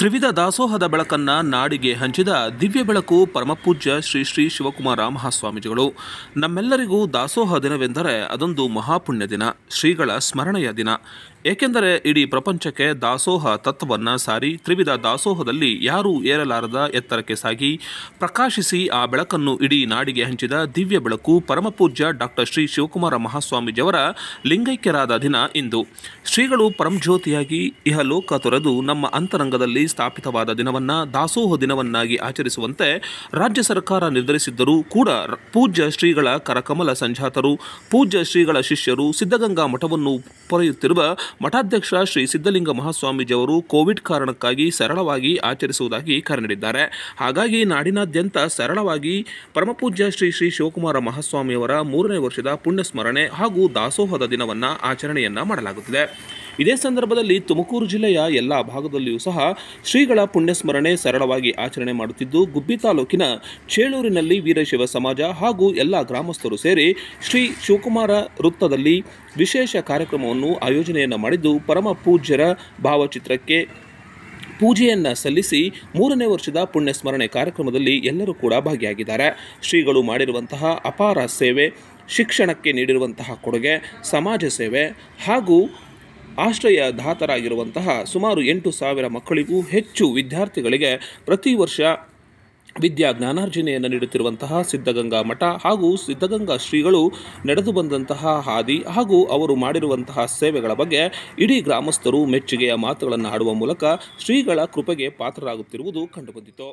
ತ್ರಿವಿಧ ದಾಸೋಹದ ಬೆಳಕನ್ನ ನಾಡಿಗೆ ಹಂಚಿದ ದಿವ್ಯ ಬೆಳಕು ಪರಮಪೂಜ್ಯ ಶ್ರೀ ಶ್ರೀ ಶಿವಕುಮಾರ ಮಹಾಸ್ವಾಮೀಜಿಗಳು ನಮ್ಮೆಲ್ಲರಿಗೂ ದಾಸೋಹ ದಿನವೆಂದರೆ ಅದೊಂದು ಮಹಾಪುಣ್ಯ ದಿನ ಶ್ರೀಗಳ ಸ್ಮರಣೆಯ ದಿನ ಏಕೆಂದರೆ ಇಡೀ ಪ್ರಪಂಚಕ್ಕೆ ದಾಸೋಹ ತತ್ವವನ್ನು ಸಾರಿ ತ್ರಿವಿಧ ದಾಸೋಹದಲ್ಲಿ ಯಾರೂ ಏರಲಾರದ ಎತ್ತರಕ್ಕೆ ಸಾಗಿ ಪ್ರಕಾಶಿಸಿ ಆ ಬೆಳಕನ್ನು ಇಡೀ ನಾಡಿಗೆ ಹಂಚಿದ ದಿವ್ಯ ಬೆಳಕು ಪರಮಪೂಜ್ಯ ಡಾಕ್ಟರ್ ಶ್ರೀ ಶಿವಕುಮಾರ ಮಹಾಸ್ವಾಮೀಜಿಯವರ ಲಿಂಗೈಕ್ಯರಾದ ದಿನ ಇಂದು ಶ್ರೀಗಳು ಪರಂಜ್ಯೋತಿಯಾಗಿ ಇಹ ಲೋಕ ತೊರೆದು ನಮ್ಮ ಅಂತರಂಗದಲ್ಲಿ ಸ್ಥಾಪಿತವಾದ ದಿನವನ್ನು ದಾಸೋಹ ದಿನವನ್ನಾಗಿ ಆಚರಿಸುವಂತೆ ರಾಜ್ಯ ಸರ್ಕಾರ ನಿರ್ಧರಿಸಿದ್ದರೂ ಕೂಡ ಪೂಜ್ಯ ಶ್ರೀಗಳ ಕರಕಮಲ ಸಂಜಾತರು ಪೂಜ್ಯ ಶ್ರೀಗಳ ಶಿಷ್ಯರು ಸಿದ್ಧಗಂಗಾ ಮಠವನ್ನು ಪೊರೆಯುತ್ತಿರುವ ಮಠಾಧ್ಯಕ್ಷ ಶ್ರೀ ಸಿದ್ದಲಿಂಗ ಮಹಾಸ್ವಾಮೀಜಿಯವರು ಕೋವಿಡ್ ಕಾರಣಕ್ಕಾಗಿ ಸರಳವಾಗಿ ಆಚರಿಸುವುದಾಗಿ ಕರೆ ನೀಡಿದ್ದಾರೆ ಹಾಗಾಗಿ ನಾಡಿನಾದ್ಯಂತ ಸರಳವಾಗಿ ಪರಮಪೂಜ್ಯ ಶ್ರೀ ಶ್ರೀ ಶಿವಕುಮಾರ ಮಹಾಸ್ವಾಮಿಯವರ ಮೂರನೇ ವರ್ಷದ ಪುಣ್ಯಸ್ಮರಣೆ ಹಾಗೂ ದಾಸೋಹದ ದಿನವನ್ನು ಆಚರಣೆಯನ್ನು ಮಾಡಲಾಗುತ್ತಿದೆ ಇದೇ ಸಂದರ್ಭದಲ್ಲಿ ತುಮಕೂರು ಜಿಲ್ಲೆಯ ಎಲ್ಲ ಭಾಗದಲ್ಲಿಯೂ ಸಹ ಶ್ರೀಗಳ ಪುಣ್ಯಸ್ಮರಣೆ ಸರಳವಾಗಿ ಆಚರಣೆ ಮಾಡುತ್ತಿದ್ದು ಗುಬ್ಬಿ ತಾಲೂಕಿನ ಚೇಳೂರಿನಲ್ಲಿ ವೀರಶೈವ ಸಮಾಜ ಹಾಗೂ ಎಲ್ಲ ಗ್ರಾಮಸ್ಥರು ಸೇರಿ ಶ್ರೀ ಶಿವಕುಮಾರ ವೃತ್ತದಲ್ಲಿ ವಿಶೇಷ ಕಾರ್ಯಕ್ರಮವನ್ನು ಆಯೋಜನೆಯನ್ನು ಮಾಡಿದ್ದು ಪರಮ ಪೂಜ್ಯರ ಭಾವಚಿತ್ರಕ್ಕೆ ಪೂಜೆಯನ್ನು ಸಲ್ಲಿಸಿ ಮೂರನೇ ವರ್ಷದ ಪುಣ್ಯಸ್ಮರಣೆ ಕಾರ್ಯಕ್ರಮದಲ್ಲಿ ಎಲ್ಲರೂ ಕೂಡ ಭಾಗಿಯಾಗಿದ್ದಾರೆ ಶ್ರೀಗಳು ಮಾಡಿರುವಂತಹ ಅಪಾರ ಸೇವೆ ಶಿಕ್ಷಣಕ್ಕೆ ನೀಡಿರುವಂತಹ ಕೊಡುಗೆ ಸಮಾಜ ಸೇವೆ ಹಾಗೂ ಆಶ್ರಯ ದಾತರಾಗಿರುವಂತಹ ಸುಮಾರು ಎಂಟು ಸಾವಿರ ಮಕ್ಕಳಿಗೂ ಹೆಚ್ಚು ವಿದ್ಯಾರ್ಥಿಗಳಿಗೆ ಪ್ರತಿ ವರ್ಷ ವಿದ್ಯಾ ಜ್ಞಾನಾರ್ಜನೆಯನ್ನು ನೀಡುತ್ತಿರುವಂತಹ ಸಿದ್ಧಗಂಗಾ ಮಠ ಹಾಗೂ ಸಿದ್ಧಗಂಗಾ ಶ್ರೀಗಳು ನಡೆದು ಬಂದಂತಹ ಹಾದಿ ಹಾಗೂ ಅವರು ಮಾಡಿರುವಂತಹ ಸೇವೆಗಳ ಬಗ್ಗೆ ಇಡೀ ಗ್ರಾಮಸ್ಥರು ಮೆಚ್ಚುಗೆಯ ಮಾತುಗಳನ್ನು ಆಡುವ ಮೂಲಕ ಶ್ರೀಗಳ ಕೃಪೆಗೆ ಪಾತ್ರರಾಗುತ್ತಿರುವುದು ಕಂಡುಬಂದಿತು